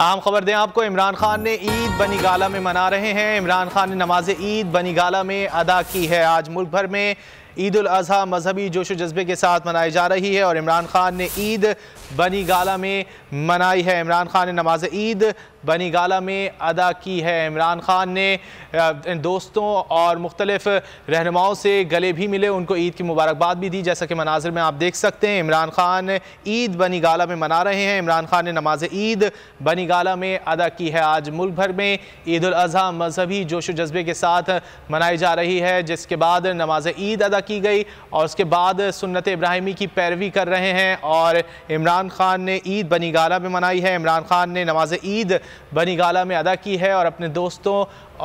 आम खबर दें आपको इमरान खान ने ईद बनी गाला में मना रहे हैं इमरान खान ने नमाज ईद बनी गाला में अदा की है आज मुल्क भर में ईद अजी मजहबी जोश जज्बे के साथ मनाई जा रही है और इमरान खान ने ईद बनी गाला में मनाई है इमरान खान ने नमाज ईद बनी गाला में अदा की है इमरान खान ने दोस्तों और मुख्तलफ़ रहनुमाओं से गले भी मिले उनको ईद की मुबारकबाद भी दी जैसा कि मनाजिर में आप देख सकते हैं इमरान खान ईद बनी गाला में मना रहे हैं इमरान खान ने नमाज ईद बनी गाला में अदा की है आज मुल्क भर में ईद अजी मजहबी जोश जज्बे के साथ मनाई जा रही है जिसके बाद नमाज ईद अदा अदा की गई और उसके बाद सुन्नत इब्राहिमी की पैरवी कर रहे हैं और इमरान खान ने ईद बनी गाला में मनाई है इमरान खान ने नमाज ईद बनी गाला में अदा की है और अपने दोस्तों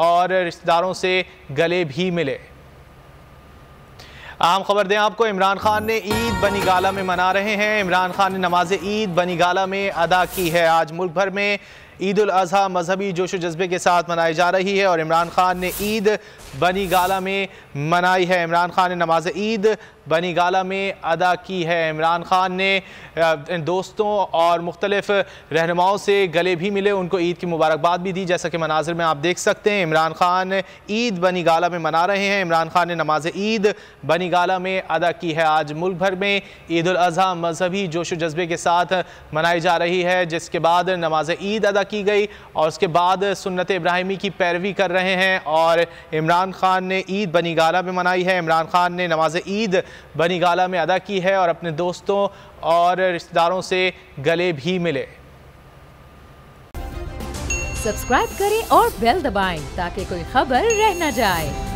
और रिश्तेदारों से गले भी मिले आम खबर दें आपको इमरान खान ने ईद बनी गाला में मना रहे हैं इमरान खान ने नमाज ईद बनी गाला में अदा की है आज मुल्क भर में ईद अजी मजहबी जोश जज्बे के साथ मनाई जा रही है और इमरान खान ने ईद बनी गाला में मनाई है इमरान खान ने नमाज ईद बनी गाला में अदा की है इमरान खान ने दोस्तों और मुख्तलिफ रहनुमाओं से गले भी मिले उनको ईद की मुबारकबाद भी दी जैसा कि मनाजिर में आप देख सकते हैं इमरान खान ईद बनी गाला में मना रहे हैं इमरान खान ने नमाज ईद बनी गाला में अदा की है आज मुल्क भर में ईद अजी मजहबी जोश जज्बे के साथ मनाई जा रही है जिसके बाद नमाज ईद अदा की गई और उसके बाद सुन्नत इब्राहिमी की पैरवी कर रहे हैं और इमरान खान ने ईद बनी गाला में मनाई है इमरान खान ने नमाज ईद बनी गाला में अदा की है और अपने दोस्तों और रिश्तेदारों से गले भी मिले सब्सक्राइब करें और बेल दबाएं ताकि कोई खबर रह न जाए